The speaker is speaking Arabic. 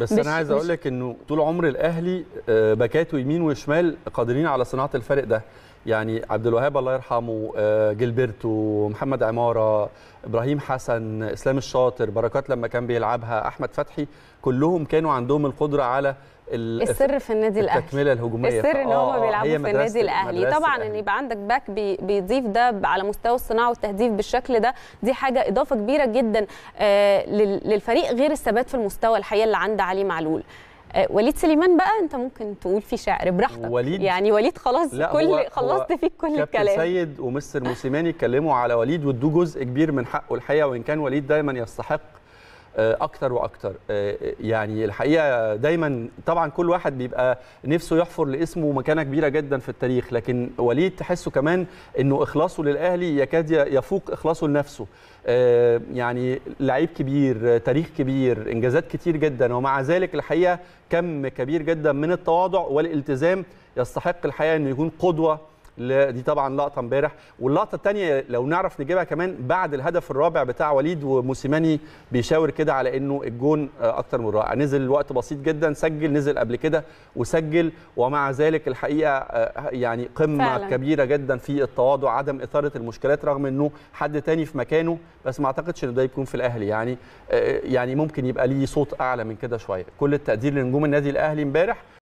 بس انا عايز اقول لك انه طول عمر الاهلي آه، باكاته يمين وشمال قادرين على صناعه الفرق ده يعني عبد الوهاب الله يرحمه آه، جيلبرتو محمد عماره ابراهيم حسن اسلام الشاطر بركات لما كان بيلعبها احمد فتحي كلهم كانوا عندهم القدره على السر في النادي الاهلي التكمله الهجوميه السر ان هم آه، آه، بيلعبوا في النادي الاهلي طبعا يعني. ان يبقى عندك باك بيضيف ده على مستوى الصناعه والتهديف بالشكل ده دي حاجه اضافه كبيره جدا آه، للفريق غير الثبات في المستوى الحقيقي اللي عند علي معلول وليد سليمان بقى انت ممكن تقول فيه شعر براحتك وليد يعني وليد خلاص كل خلصت فيك كل الكلام كابتن سيد ومستر موسيماني اتكلموا على وليد وادوه جزء كبير من حقه الحقيقه وان كان وليد دايما يستحق آه، اكتر واكتر آه، آه، يعني الحقيقه دايما طبعا كل واحد بيبقى نفسه يحفر لاسمه مكانه كبيره جدا في التاريخ لكن وليد تحسه كمان انه اخلاصه للاهلي يكاد يفوق اخلاصه لنفسه يعني لعيب كبير تاريخ كبير انجازات كتير جدا ومع ذلك الحقيقه كم كبير جدا من التواضع والالتزام يستحق الحقيقه انه يكون قدوه دي طبعا لقطه امبارح واللقطه الثانيه لو نعرف نجيبها كمان بعد الهدف الرابع بتاع وليد وموسيماني بيشاور كده على انه الجون آه، اكتر من رائع نزل وقت بسيط جدا سجل نزل قبل كده وسجل ومع ذلك الحقيقه آه، يعني قمه فعلا. كبيره جدا في التواضع عدم اثاره المشكلات رغم انه حد تاني في مكانه بس ما اعتقدش ان ده يكون في الاهلي يعني آه، يعني ممكن يبقى ليه صوت اعلى من كده شويه كل التقدير لنجوم النادي الاهلي امبارح